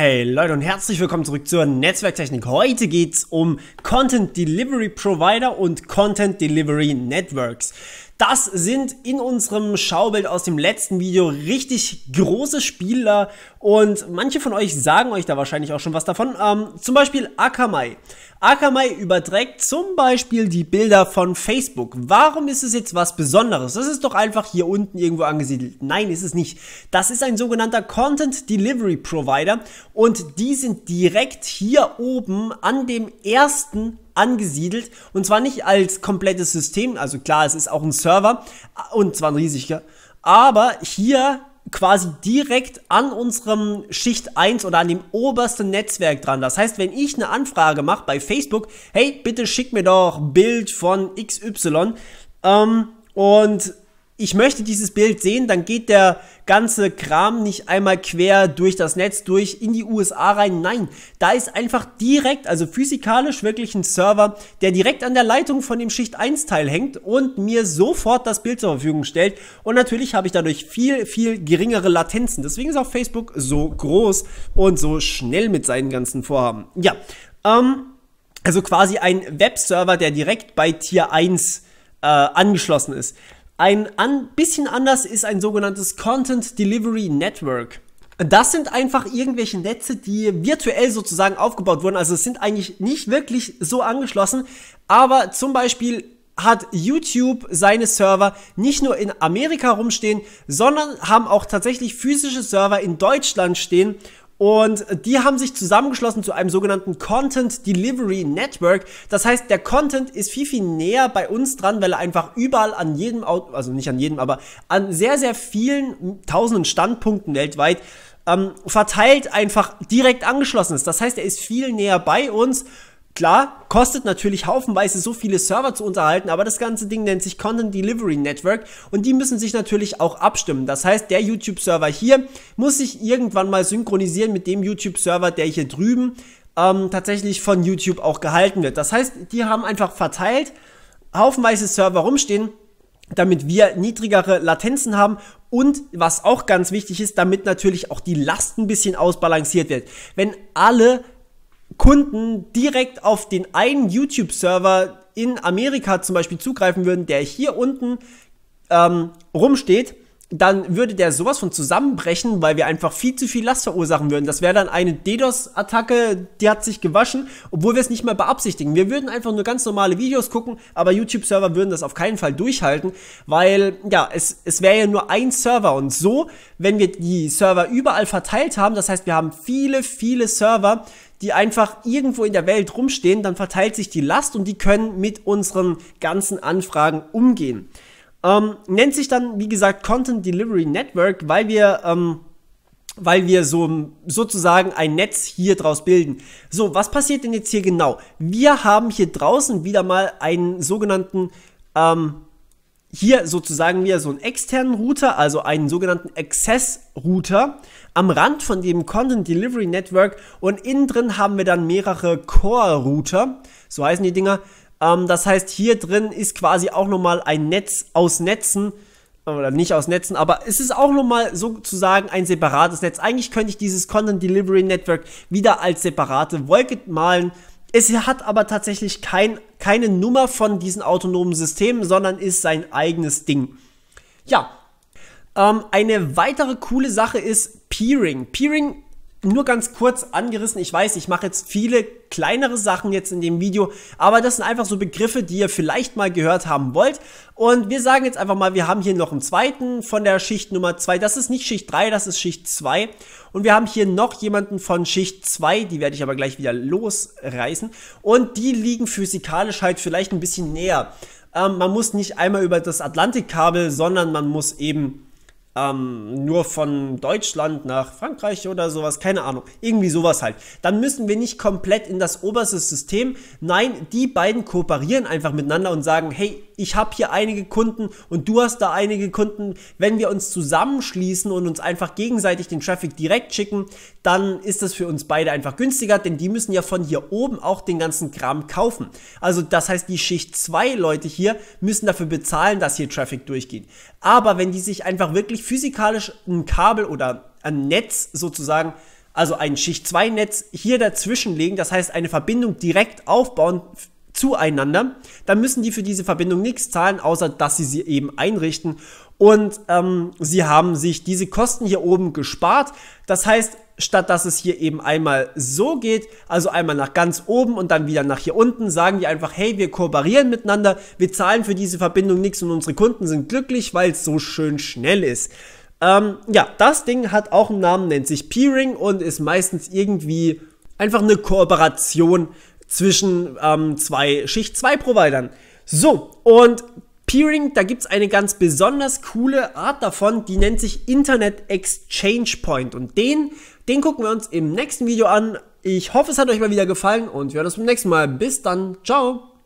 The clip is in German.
Hey Leute und herzlich willkommen zurück zur Netzwerktechnik. Heute geht es um Content Delivery Provider und Content Delivery Networks. Das sind in unserem Schaubild aus dem letzten Video richtig große Spieler und manche von euch sagen euch da wahrscheinlich auch schon was davon. Ähm, zum Beispiel Akamai. Akamai überträgt zum Beispiel die Bilder von Facebook. Warum ist es jetzt was Besonderes? Das ist doch einfach hier unten irgendwo angesiedelt. Nein, ist es nicht. Das ist ein sogenannter Content Delivery Provider und die sind direkt hier oben an dem ersten angesiedelt und zwar nicht als komplettes System, also klar, es ist auch ein Server und zwar ein riesiger, aber hier quasi direkt an unserem Schicht 1 oder an dem obersten Netzwerk dran. Das heißt, wenn ich eine Anfrage mache bei Facebook, hey, bitte schick mir doch ein Bild von XY ähm, und ich möchte dieses Bild sehen, dann geht der ganze Kram nicht einmal quer durch das Netz, durch in die USA rein. Nein, da ist einfach direkt, also physikalisch wirklich ein Server, der direkt an der Leitung von dem Schicht 1 Teil hängt und mir sofort das Bild zur Verfügung stellt. Und natürlich habe ich dadurch viel, viel geringere Latenzen. Deswegen ist auch Facebook so groß und so schnell mit seinen ganzen Vorhaben. Ja, ähm, also quasi ein Webserver, der direkt bei Tier 1 äh, angeschlossen ist. Ein an, bisschen anders ist ein sogenanntes Content Delivery Network. Das sind einfach irgendwelche Netze, die virtuell sozusagen aufgebaut wurden. Also es sind eigentlich nicht wirklich so angeschlossen, aber zum Beispiel hat YouTube seine Server nicht nur in Amerika rumstehen, sondern haben auch tatsächlich physische Server in Deutschland stehen und die haben sich zusammengeschlossen zu einem sogenannten Content Delivery Network. Das heißt, der Content ist viel, viel näher bei uns dran, weil er einfach überall an jedem, also nicht an jedem, aber an sehr, sehr vielen tausenden Standpunkten weltweit ähm, verteilt einfach direkt angeschlossen ist. Das heißt, er ist viel näher bei uns Klar, kostet natürlich haufenweise so viele Server zu unterhalten, aber das ganze Ding nennt sich Content Delivery Network und die müssen sich natürlich auch abstimmen. Das heißt, der YouTube-Server hier muss sich irgendwann mal synchronisieren mit dem YouTube-Server, der hier drüben ähm, tatsächlich von YouTube auch gehalten wird. Das heißt, die haben einfach verteilt haufenweise Server rumstehen damit wir niedrigere Latenzen haben und was auch ganz wichtig ist, damit natürlich auch die Last ein bisschen ausbalanciert wird. Wenn alle Kunden direkt auf den einen YouTube-Server in Amerika zum Beispiel zugreifen würden, der hier unten ähm, rumsteht, dann würde der sowas von zusammenbrechen, weil wir einfach viel zu viel Last verursachen würden. Das wäre dann eine DDoS-Attacke, die hat sich gewaschen, obwohl wir es nicht mehr beabsichtigen. Wir würden einfach nur ganz normale Videos gucken, aber YouTube-Server würden das auf keinen Fall durchhalten, weil ja, es, es wäre ja nur ein Server und so, wenn wir die Server überall verteilt haben, das heißt, wir haben viele, viele Server, die einfach irgendwo in der Welt rumstehen, dann verteilt sich die Last und die können mit unseren ganzen Anfragen umgehen. Ähm, nennt sich dann, wie gesagt, Content Delivery Network, weil wir, ähm, weil wir so, sozusagen ein Netz hier draus bilden. So, was passiert denn jetzt hier genau? Wir haben hier draußen wieder mal einen sogenannten, ähm, hier sozusagen wieder so einen externen Router, also einen sogenannten Access Router am Rand von dem Content Delivery Network und innen drin haben wir dann mehrere Core Router, so heißen die Dinger, ähm, das heißt, hier drin ist quasi auch nochmal ein Netz aus Netzen, oder nicht aus Netzen, aber es ist auch nochmal sozusagen ein separates Netz. Eigentlich könnte ich dieses Content Delivery Network wieder als separate Wolke malen. Es hat aber tatsächlich kein, keine Nummer von diesen autonomen Systemen, sondern ist sein eigenes Ding. Ja, ähm, eine weitere coole Sache ist Peering. Peering nur ganz kurz angerissen. Ich weiß, ich mache jetzt viele kleinere Sachen jetzt in dem Video, aber das sind einfach so Begriffe, die ihr vielleicht mal gehört haben wollt. Und wir sagen jetzt einfach mal, wir haben hier noch einen zweiten von der Schicht Nummer 2. Das ist nicht Schicht 3, das ist Schicht 2. Und wir haben hier noch jemanden von Schicht 2, die werde ich aber gleich wieder losreißen. Und die liegen physikalisch halt vielleicht ein bisschen näher. Ähm, man muss nicht einmal über das Atlantikkabel, sondern man muss eben ähm, nur von Deutschland nach Frankreich oder sowas, keine Ahnung, irgendwie sowas halt. Dann müssen wir nicht komplett in das oberste System. Nein, die beiden kooperieren einfach miteinander und sagen, hey, ich habe hier einige Kunden und du hast da einige Kunden. Wenn wir uns zusammenschließen und uns einfach gegenseitig den Traffic direkt schicken, dann ist das für uns beide einfach günstiger, denn die müssen ja von hier oben auch den ganzen Kram kaufen. Also das heißt, die Schicht 2 Leute hier müssen dafür bezahlen, dass hier Traffic durchgeht. Aber wenn die sich einfach wirklich physikalisch ein Kabel oder ein Netz sozusagen also ein Schicht-2-Netz hier dazwischen legen, das heißt eine Verbindung direkt aufbauen zueinander, dann müssen die für diese Verbindung nichts zahlen, außer dass sie sie eben einrichten. Und ähm, sie haben sich diese Kosten hier oben gespart. Das heißt, statt dass es hier eben einmal so geht, also einmal nach ganz oben und dann wieder nach hier unten, sagen die einfach, hey, wir kooperieren miteinander, wir zahlen für diese Verbindung nichts und unsere Kunden sind glücklich, weil es so schön schnell ist. Ähm, ja, das Ding hat auch einen Namen, nennt sich Peering und ist meistens irgendwie einfach eine Kooperation zwischen ähm, zwei Schicht-2-Providern. So, und Peering, da gibt es eine ganz besonders coole Art davon, die nennt sich Internet Exchange Point. Und den, den gucken wir uns im nächsten Video an. Ich hoffe, es hat euch mal wieder gefallen und wir hören uns beim nächsten Mal. Bis dann, ciao!